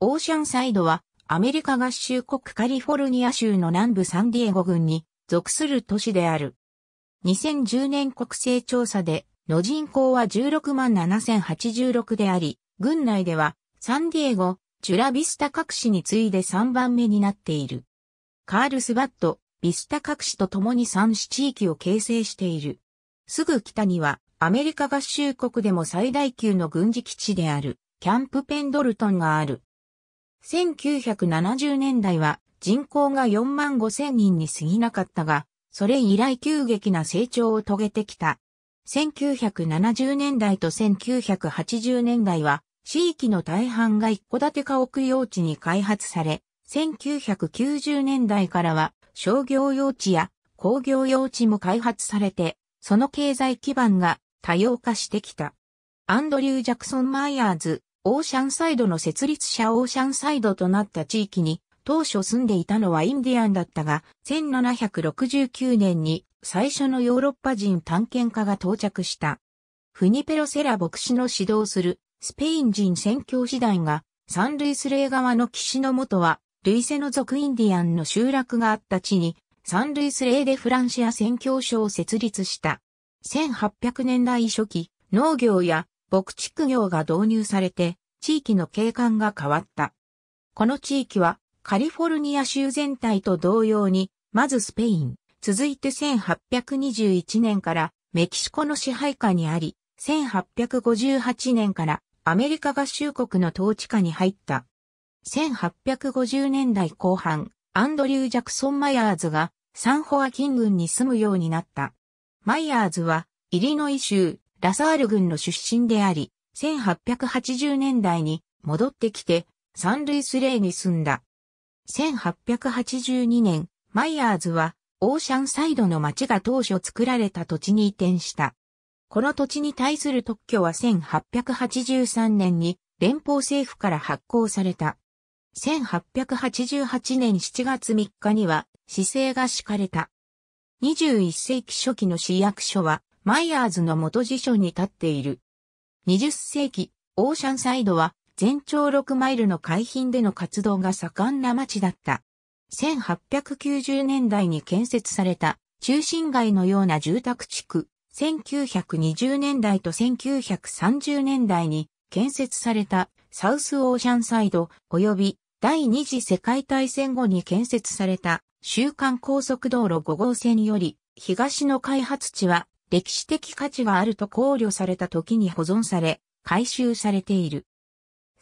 オーシャンサイドは、アメリカ合衆国カリフォルニア州の南部サンディエゴ郡に属する都市である。2010年国勢調査で、の人口は16万7086であり、郡内では、サンディエゴ、チュラビスタ各市に次いで3番目になっている。カールスバット、ビスタ各市と共に3市地域を形成している。すぐ北には、アメリカ合衆国でも最大級の軍事基地である、キャンプペンドルトンがある。1970年代は人口が4万5千人に過ぎなかったが、それ以来急激な成長を遂げてきた。1970年代と1980年代は、地域の大半が一戸建て家屋用地に開発され、1990年代からは商業用地や工業用地も開発されて、その経済基盤が多様化してきた。アンドリュー・ジャクソン・マイヤーズ、オーシャンサイドの設立者オーシャンサイドとなった地域に、当初住んでいたのはインディアンだったが、1769年に最初のヨーロッパ人探検家が到着した。フニペロセラ牧師の指導するスペイン人宣教師団が、サンルイスレー側の岸のもとは、ルイセの族インディアンの集落があった地に、サンルイスレーでフランシア宣教所を設立した。1800年代初期、農業や牧畜業が導入されて、地域の景観が変わった。この地域は、カリフォルニア州全体と同様に、まずスペイン、続いて1821年からメキシコの支配下にあり、1858年からアメリカ合衆国の統治下に入った。1850年代後半、アンドリュー・ジャクソン・マイヤーズがサンホアキン郡に住むようになった。マイヤーズは、イリノイ州ラサール軍の出身であり、1880年代に戻ってきて、サンルイスレーに住んだ。1882年、マイヤーズは、オーシャンサイドの町が当初作られた土地に移転した。この土地に対する特許は1883年に連邦政府から発行された。1888年7月3日には市政が敷かれた。21世紀初期の市役所はマイヤーズの元辞書に立っている。20世紀、オーシャンサイドは全長6マイルの海浜での活動が盛んな町だった。1890年代に建設された中心街のような住宅地区、1920年代と1930年代に建設されたサウスオーシャンサイド及び第二次世界大戦後に建設された週間高速道路5号線より東の開発地は歴史的価値があると考慮された時に保存され、回収されている。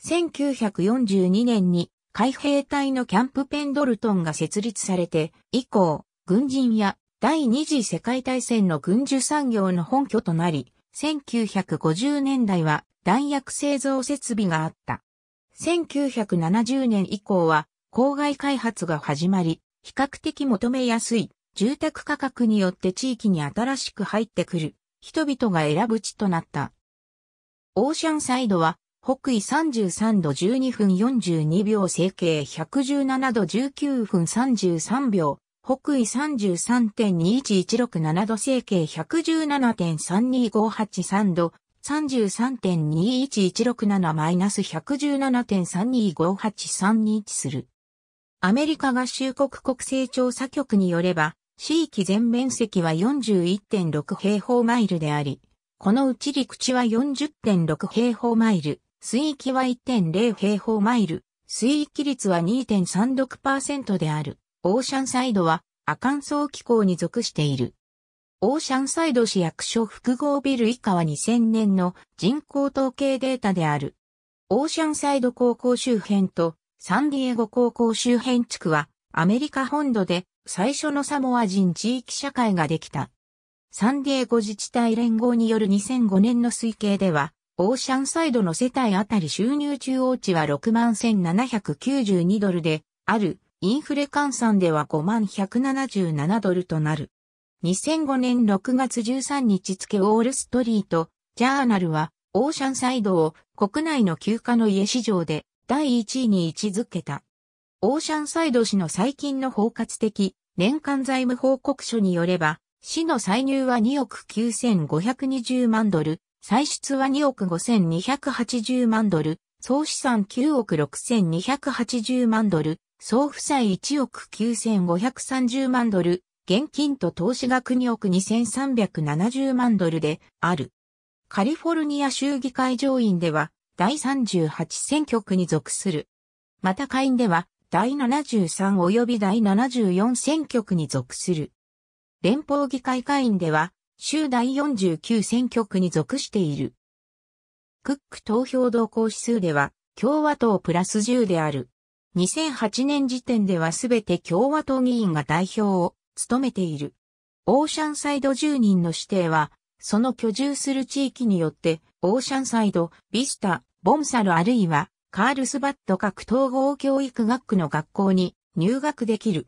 1942年に海兵隊のキャンプペンドルトンが設立されて、以降、軍人や第二次世界大戦の軍需産業の本拠となり、1950年代は弾薬製造設備があった。1970年以降は、郊外開発が始まり、比較的求めやすい住宅価格によって地域に新しく入ってくる人々が選ぶ地となった。オーシャンサイドは北緯33度12分42秒整形117度19分33秒北緯33.21167度整形117.32583度33.21167マイナス117.32583に位置する。アメリカ合衆国国勢調査局によれば、地域全面積は41.6平方マイルであり、このうち陸地は40.6平方マイル、水域は1.0平方マイル、水域率は2.36%である。オーシャンサイドはン乾燥気候に属している。オーシャンサイド市役所複合ビル以下は2000年の人口統計データである。オーシャンサイド高校周辺とサンディエゴ高校周辺地区はアメリカ本土で最初のサモア人地域社会ができた。サンディエゴ自治体連合による2005年の推計では、オーシャンサイドの世帯あたり収入中央値は61,792ドルで、ある、インフレ換算では51,177ドルとなる。2005年6月13日付オールストリート、ジャーナルは、オーシャンサイドを国内の休暇の家市場で第1位に位置づけた。オーシャンサイド市の最近の包括的年間財務報告書によれば、市の歳入は2億9520万ドル、歳出は2億5280万ドル、総資産9億6280万ドル、総負債1億9530万ドル、現金と投資額2億2370万ドルである。カリフォルニア州議会上院では第38選挙区に属する。また下院では第73及び第74選挙区に属する。連邦議会会員では、州第49選挙区に属している。クック投票動向指数では、共和党プラス10である。2008年時点ではすべて共和党議員が代表を務めている。オーシャンサイド住人の指定は、その居住する地域によって、オーシャンサイド、ビスタ、ボンサルあるいは、カールスバット各統合教育学区の学校に入学できる。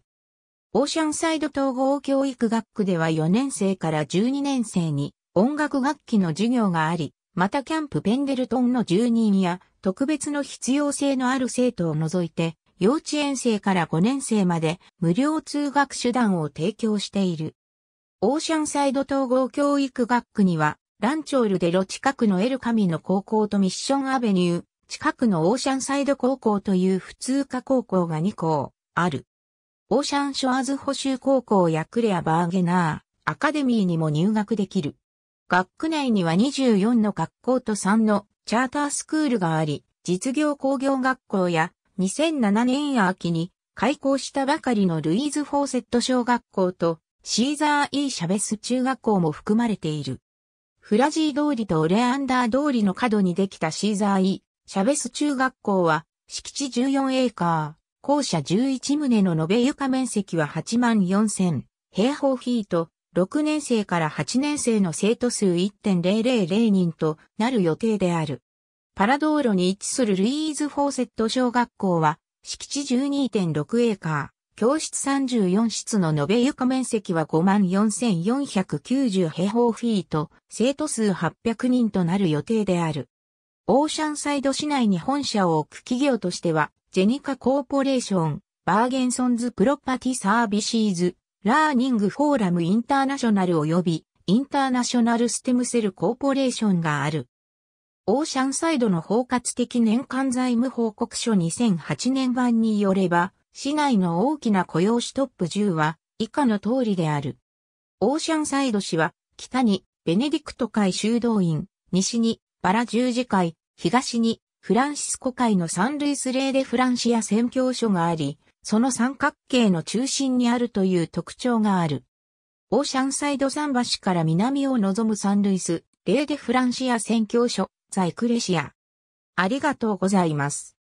オーシャンサイド統合教育学区では4年生から12年生に音楽楽器の授業があり、またキャンプペンデルトンの住人や特別の必要性のある生徒を除いて、幼稚園生から5年生まで無料通学手段を提供している。オーシャンサイド統合教育学区には、ランチョールでロ近くのエルカミの高校とミッションアベニュー、近くのオーシャンサイド高校という普通科高校が2校ある。オーシャンショアーズ補修高校やクレアバーゲナーアカデミーにも入学できる。学区内には24の学校と3のチャータースクールがあり、実業工業学校や2007年秋に開校したばかりのルイーズ・フォーセット小学校とシーザー・イー・シャベス中学校も含まれている。フラジー通りとオレアンダー通りの角にできたシーザー・イー・シャベス中学校は、敷地14エーカー、校舎11棟の延べ床面積は8万4000平方フィート、6年生から8年生の生徒数1.000人となる予定である。パラ道路に位置するルイーズ・フォーセット小学校は、敷地12.6エーカー、教室34室の延べ床面積は54,490平方フィート、生徒数800人となる予定である。オーシャンサイド市内に本社を置く企業としては、ジェニカコーポレーション、バーゲンソンズプロパティサービシーズ、ラーニングフォーラムインターナショナル及び、インターナショナルステムセルコーポレーションがある。オーシャンサイドの包括的年間財務報告書2008年版によれば、市内の大きな雇用主トップ10は以下の通りである。オーシャンサイド市は北にベネディクト会修道院、西にバラ十字会、東にフランシスコ海のサンルイスレーでフランシア宣教所があり、その三角形の中心にあるという特徴がある。オーシャンサイド桟橋から南を望むサンルイス、レーデ・フランシア宣教所、ザ・イクレシア。ありがとうございます。